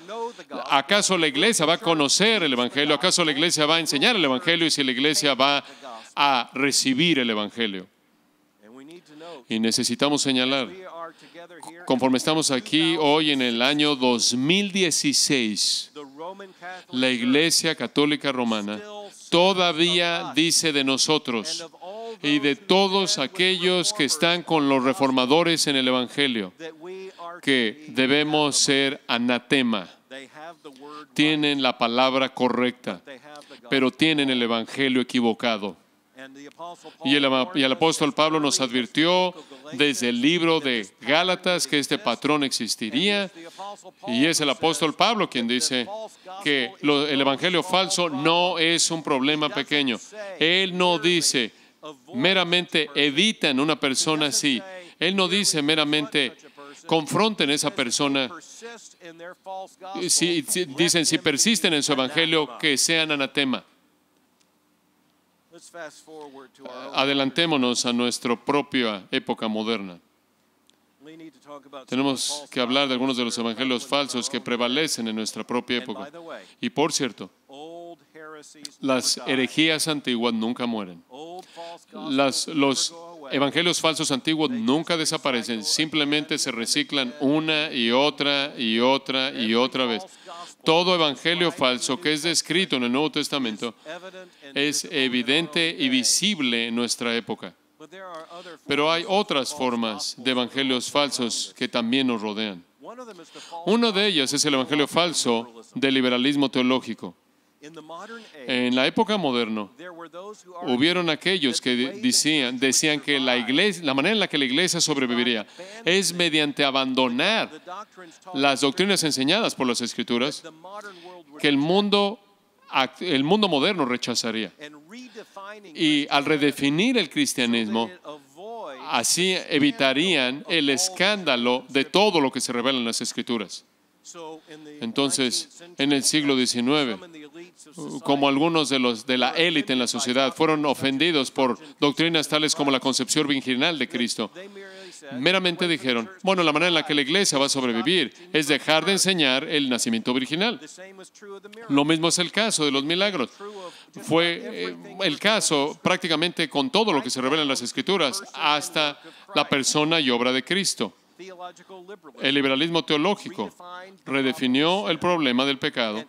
¿Acaso la iglesia va a conocer el Evangelio? ¿Acaso la iglesia va a enseñar el Evangelio? Y si la iglesia va a recibir el Evangelio. Y necesitamos señalar, conforme estamos aquí hoy en el año 2016, la Iglesia Católica Romana todavía dice de nosotros y de todos aquellos que están con los reformadores en el Evangelio que debemos ser anatema tienen la palabra correcta, pero tienen el Evangelio equivocado. Y el, apóstol Pablo nos advirtió desde el libro de Gálatas que este patrón existiría. Y es el apóstol Pablo quien dice que el Evangelio falso no es un problema pequeño. Él no dice meramente evitan una persona así. Él no dice meramente confronten esa persona. y dicen, si persisten en su evangelio, que sean anatema. Adelantémonos a nuestra propia época moderna. Tenemos que hablar de algunos de los evangelios falsos que prevalecen en nuestra propia época. Y por cierto, las herejías antiguas nunca mueren. Las, los evangelios falsos antiguos nunca desaparecen, simplemente se reciclan una y otra y otra y otra vez. Todo evangelio falso que es descrito en el Nuevo Testamento es evidente y visible en nuestra época. Pero hay otras formas de evangelios falsos que también nos rodean. Uno de ellos es el evangelio falso del liberalismo teológico. En la época moderna, hubieron aquellos que decían, decían que la, iglesia, la manera en la que la iglesia sobreviviría es mediante abandonar las doctrinas enseñadas por las escrituras que el mundo, el mundo moderno rechazaría. Y al redefinir el cristianismo, así evitarían el escándalo de todo lo que se revela en las escrituras. Entonces, en el siglo XIX, como algunos de los de la élite en la sociedad fueron ofendidos por doctrinas tales como la concepción virginal de Cristo, meramente dijeron, bueno, la manera en la que la iglesia va a sobrevivir es dejar de enseñar el nacimiento virginal. Lo mismo es el caso de los milagros. Fue eh, el caso prácticamente con todo lo que se revela en las escrituras, hasta la persona y obra de Cristo. El liberalismo teológico redefinió el problema del pecado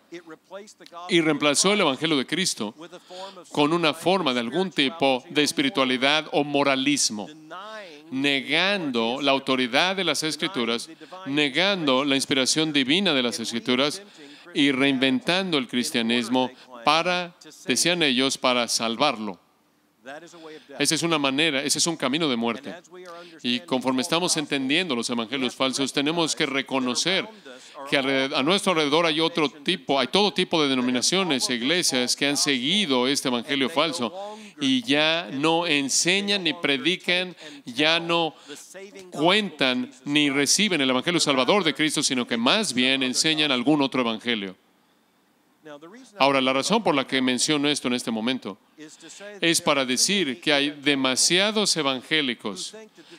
y reemplazó el Evangelio de Cristo con una forma de algún tipo de espiritualidad o moralismo, negando la autoridad de las escrituras, negando la inspiración divina de las escrituras y reinventando el cristianismo para, decían ellos, para salvarlo. Esa es una manera, ese es un camino de muerte. Y conforme estamos entendiendo los evangelios falsos, tenemos que reconocer que a nuestro alrededor hay otro tipo, hay todo tipo de denominaciones e iglesias que han seguido este evangelio falso y ya no enseñan ni predican, ya no cuentan ni reciben el evangelio salvador de Cristo, sino que más bien enseñan algún otro evangelio. Ahora, la razón por la que menciono esto en este momento es para decir que hay demasiados evangélicos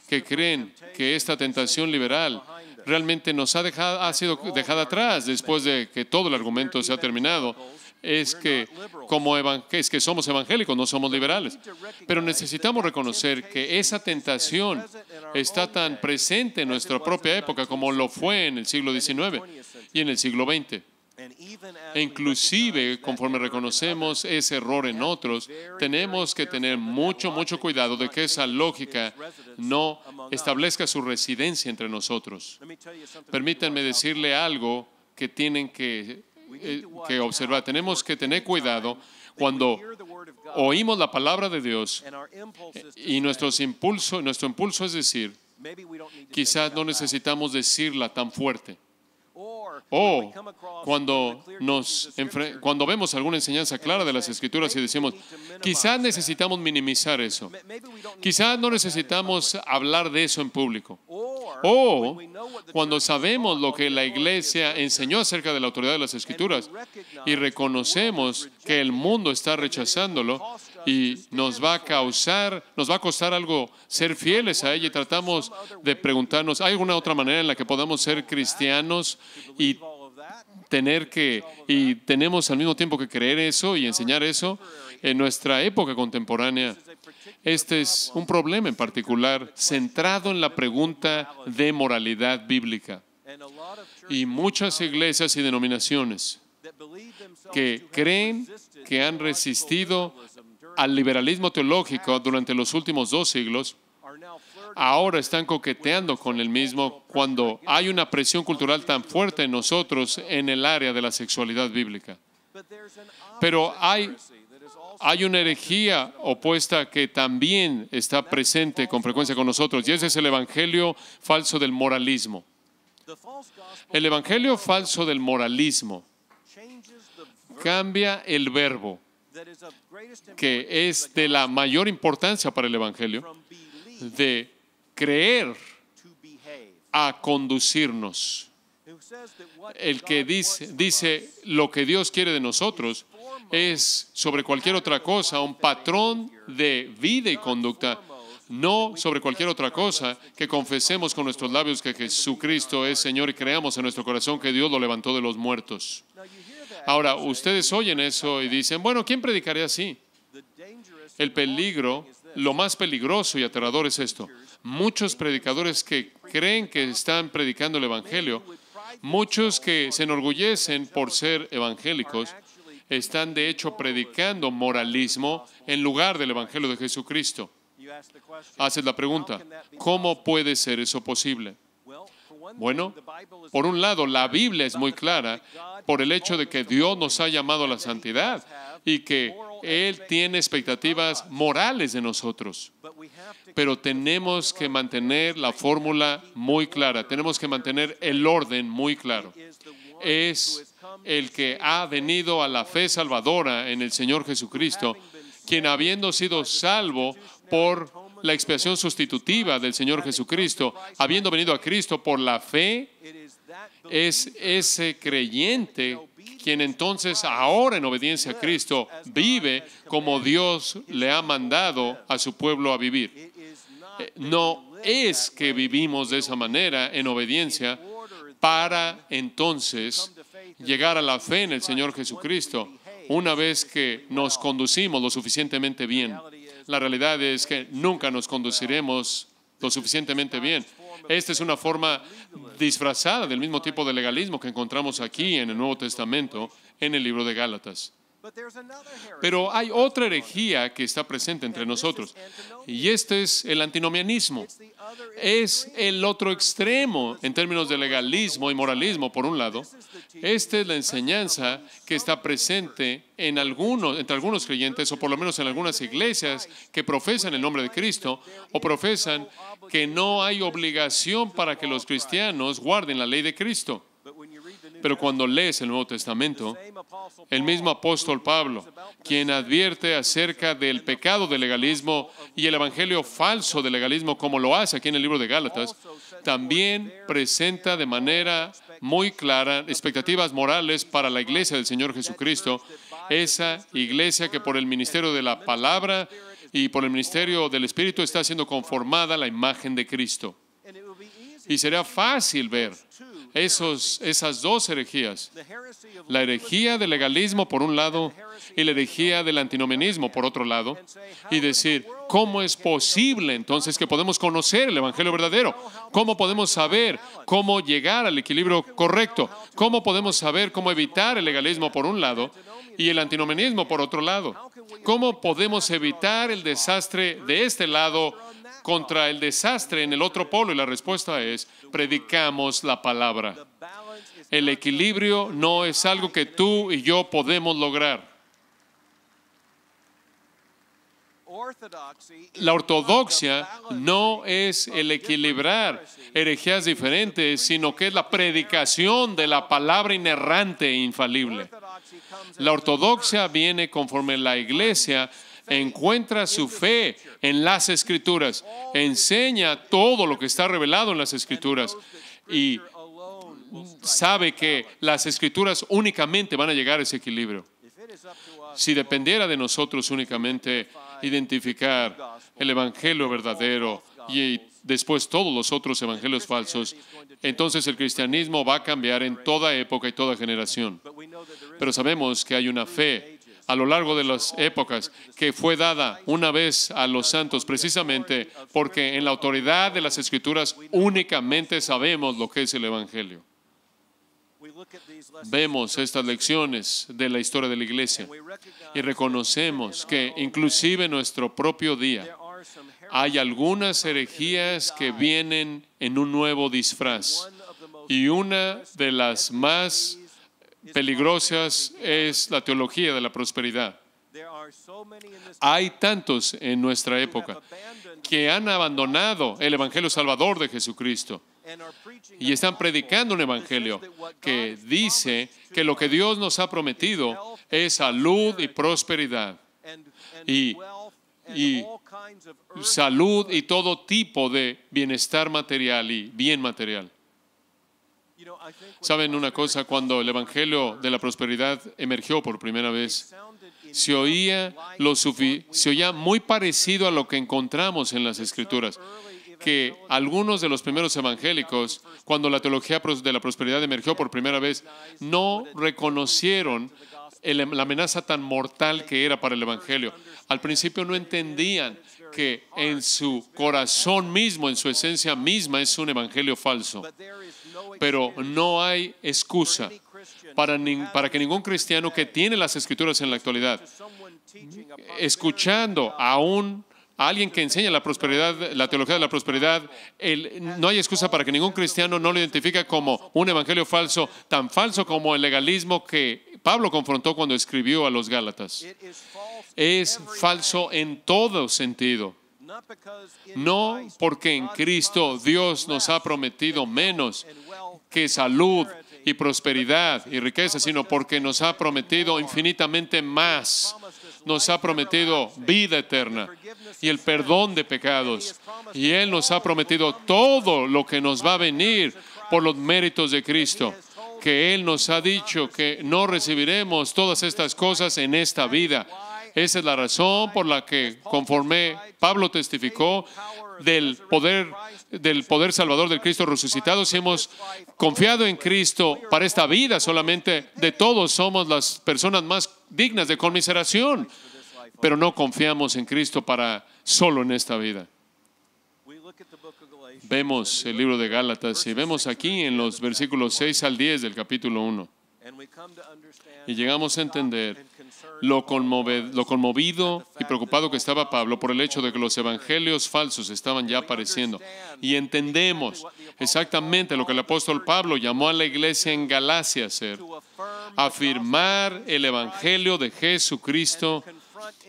que creen que esta tentación liberal realmente nos ha, dejado, ha sido dejada atrás después de que todo el argumento se ha terminado. Es que, como es que somos evangélicos, no somos liberales. Pero necesitamos reconocer que esa tentación está tan presente en nuestra propia época como lo fue en el siglo XIX y en el siglo XX inclusive, conforme reconocemos ese error en otros, tenemos que tener mucho, mucho cuidado de que esa lógica no establezca su residencia entre nosotros. Permítanme decirle algo que tienen que, eh, observar. Tenemos que tener cuidado cuando oímos la palabra de Dios eh, y nuestros impulso, nuestro impulso es decir, quizás no necesitamos decirla tan fuerte. O cuando, nos cuando vemos alguna enseñanza clara de las escrituras y decimos, quizás necesitamos minimizar eso, quizás no necesitamos hablar de eso en público. O cuando sabemos lo que la iglesia enseñó acerca de la autoridad de las escrituras y reconocemos que el mundo está rechazándolo y nos va a causar, nos va a costar algo ser fieles a ella y tratamos de preguntarnos, ¿hay alguna otra manera en la que podamos ser cristianos y tener que, y tenemos al mismo tiempo que creer eso y enseñar eso en nuestra época contemporánea? Este es un problema en particular centrado en la pregunta de moralidad bíblica. Y muchas iglesias y denominaciones que creen que han resistido al liberalismo teológico durante los últimos dos siglos, ahora están coqueteando con el mismo cuando hay una presión cultural tan fuerte en nosotros en el área de la sexualidad bíblica. Pero hay, hay una herejía opuesta que también está presente con frecuencia con nosotros, y ese es el Evangelio falso del moralismo. El Evangelio falso del moralismo cambia el verbo que es de la mayor importancia para el Evangelio, de creer a conducirnos. El que dice, lo que Dios quiere de nosotros es sobre cualquier otra cosa, un patrón de vida y conducta, no sobre cualquier otra cosa que confesemos con nuestros labios que Jesucristo es Señor y creamos en nuestro corazón que Dios lo levantó de los muertos. Ahora, ustedes oyen eso y dicen, bueno, ¿quién predicaría así? El peligro, lo más peligroso y aterrador es esto. Muchos predicadores que creen que están predicando el Evangelio, muchos que se enorgullecen por ser evangélicos, están de hecho predicando moralismo en lugar del Evangelio de Jesucristo. Haces la pregunta, ¿cómo puede ser eso posible? Bueno, por un lado, la Biblia es muy clara por el hecho de que Dios nos ha llamado a la santidad y que Él tiene expectativas morales de nosotros. Pero tenemos que mantener la fórmula muy clara, tenemos que mantener el orden muy claro. Es el que ha venido a la fe salvadora en el Señor Jesucristo, quien habiendo sido salvo por la expiación sustitutiva del Señor Jesucristo, habiendo venido a Cristo por la fe, es ese creyente quien entonces ahora en obediencia a Cristo vive como Dios le ha mandado a su pueblo a vivir. Eh, no es que vivimos de esa manera en obediencia para entonces llegar a la fe en el Señor Jesucristo una vez que nos conducimos lo suficientemente bien. La realidad es que nunca nos conduciremos lo suficientemente bien. Esta es una forma disfrazada del mismo tipo de legalismo que encontramos aquí en el Nuevo Testamento, en el libro de Gálatas. Pero hay otra herejía que está presente entre nosotros y este es el antinomianismo. Es el otro extremo en términos de legalismo y moralismo, por un lado. Esta es la enseñanza que está presente en algunos, entre algunos creyentes o por lo menos en algunas iglesias que profesan el nombre de Cristo o profesan que no hay obligación para que los cristianos guarden la ley de Cristo. Pero cuando lees el Nuevo Testamento, el mismo apóstol Pablo, quien advierte acerca del pecado del legalismo y el evangelio falso del legalismo, como lo hace aquí en el libro de Gálatas, también presenta de manera muy clara expectativas morales para la iglesia del Señor Jesucristo, esa iglesia que por el ministerio de la palabra y por el ministerio del Espíritu está siendo conformada a la imagen de Cristo. Y sería fácil ver esos, esas dos herejías. La herejía del legalismo por un lado y la herejía del antinomianismo por otro lado. Y decir, ¿cómo es posible entonces que podemos conocer el Evangelio verdadero? ¿Cómo podemos saber cómo llegar al equilibrio correcto? ¿Cómo podemos saber cómo evitar el legalismo por un lado y el antinomianismo por otro lado? ¿Cómo podemos evitar el desastre de este lado contra el desastre en el otro polo y la respuesta es, predicamos la palabra. El equilibrio no es algo que tú y yo podemos lograr. La ortodoxia no es el equilibrar herejías diferentes, sino que es la predicación de la palabra inerrante e infalible. La ortodoxia viene conforme la iglesia encuentra su fe en las escrituras, enseña todo lo que está revelado en las escrituras y sabe que las escrituras únicamente van a llegar a ese equilibrio. Si dependiera de nosotros únicamente identificar el Evangelio verdadero y después todos los otros evangelios falsos, entonces el cristianismo va a cambiar en toda época y toda generación. Pero sabemos que hay una fe a lo largo de las épocas que fue dada una vez a los santos, precisamente porque en la autoridad de las escrituras únicamente sabemos lo que es el Evangelio. Vemos estas lecciones de la historia de la iglesia y reconocemos que inclusive en nuestro propio día hay algunas herejías que vienen en un nuevo disfraz y una de las más peligrosas es la teología de la prosperidad. Hay tantos en nuestra época que han abandonado el Evangelio Salvador de Jesucristo y están predicando un Evangelio que dice que lo que Dios nos ha prometido es salud y prosperidad y, salud y todo tipo de bienestar material y bien material. Saben una cosa, cuando el Evangelio de la Prosperidad emergió por primera vez, se oía, lo se muy parecido a lo que encontramos en las Escrituras, que algunos de los primeros evangélicos, cuando la teología de la prosperidad emergió por primera vez, no reconocieron la amenaza tan mortal que era para el Evangelio. Al principio no entendían que en su corazón mismo, en su esencia misma, es un evangelio falso. Pero no hay excusa para, para que ningún cristiano que tiene las escrituras en la actualidad, escuchando a un alguien que enseña la prosperidad, la teología de la prosperidad, no hay excusa para que ningún cristiano no lo identifique como un evangelio falso, tan falso como el legalismo que Pablo confrontó cuando escribió a los Gálatas. Es falso en todo sentido. No porque en Cristo Dios nos ha prometido menos que salud y prosperidad y riqueza, sino porque nos ha prometido infinitamente más. Nos ha prometido vida eterna y el perdón de pecados. Y Él nos ha prometido todo lo que nos va a venir por los méritos de Cristo. Que Él nos ha dicho que no recibiremos todas estas cosas en esta vida. Esa es la razón por la que, conforme Pablo testificó del poder, del poder salvador del Cristo resucitado, si hemos confiado en Cristo para esta vida solamente, de todos somos las personas más dignas de conmiseración, pero no confiamos en Cristo para solo en esta vida. Vemos el libro de Gálatas y vemos aquí en los versículos 6 al 10 del capítulo 1. Y llegamos a entender lo, conmovido y preocupado que estaba Pablo por el hecho de que los evangelios falsos estaban ya apareciendo. Y entendemos exactamente lo que el apóstol Pablo llamó a la iglesia en Galacia a hacer, afirmar el evangelio de Jesucristo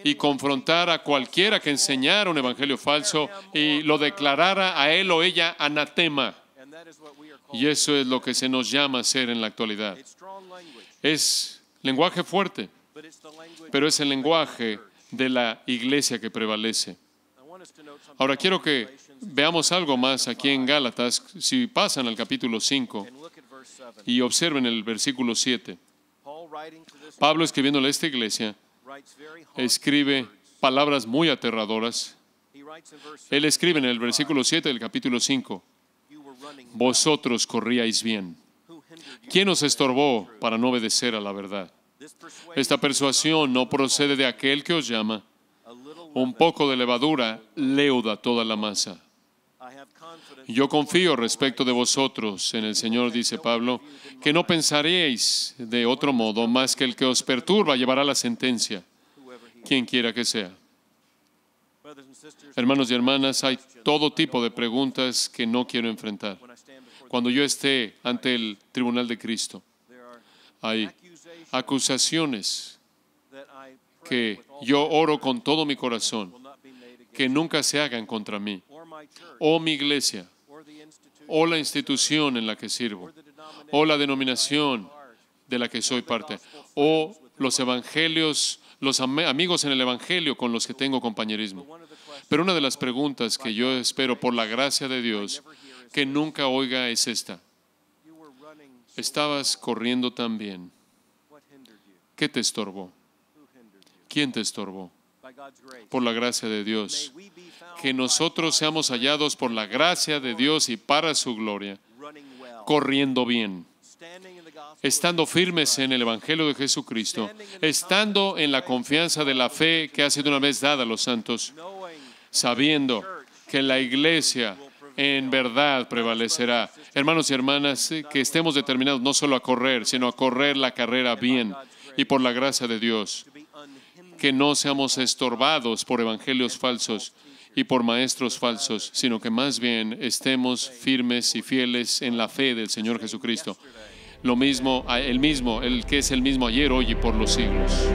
y confrontar a cualquiera que enseñara un evangelio falso y lo declarara a él o ella anatema. Y eso es lo que se nos llama ser en la actualidad. Es lenguaje fuerte, pero es el lenguaje de la iglesia que prevalece. Ahora quiero que veamos algo más aquí en Gálatas, si pasan al capítulo 5 y observen el versículo 7. Pablo escribiéndole a esta iglesia escribe palabras muy aterradoras. Él escribe en el versículo 7 del capítulo 5, vosotros corríais bien. ¿Quién os estorbó para no obedecer a la verdad? Esta persuasión no procede de aquel que os llama. Un poco de levadura leuda toda la masa. Yo confío respecto de vosotros en el Señor, dice Pablo, que no pensaréis de otro modo más que el que os perturba llevará la sentencia, quien quiera que sea. Hermanos y hermanas, hay todo tipo de preguntas que no quiero enfrentar. Cuando yo esté ante el tribunal de Cristo, hay acusaciones que yo oro con todo mi corazón, que nunca se hagan contra mí o mi iglesia, o la institución en la que sirvo, o la denominación de la que soy parte, o los evangelios, los amigos en el evangelio con los que tengo compañerismo. Pero una de las preguntas que yo espero por la gracia de Dios que nunca oiga es esta. Estabas corriendo tan bien. ¿Qué te estorbó? ¿Quién te estorbó? por la gracia de Dios. Que nosotros seamos hallados por la gracia de Dios y para su gloria, corriendo bien, estando firmes en el Evangelio de Jesucristo, estando en la confianza de la fe que ha sido una vez dada a los santos, sabiendo que la iglesia en verdad prevalecerá. Hermanos y hermanas, que estemos determinados no solo a correr, sino a correr la carrera bien y por la gracia de Dios que no seamos estorbados por evangelios falsos y por maestros falsos, sino que más bien estemos firmes y fieles en la fe del Señor Jesucristo. Lo mismo, el mismo, el que es el mismo ayer, hoy y por los siglos.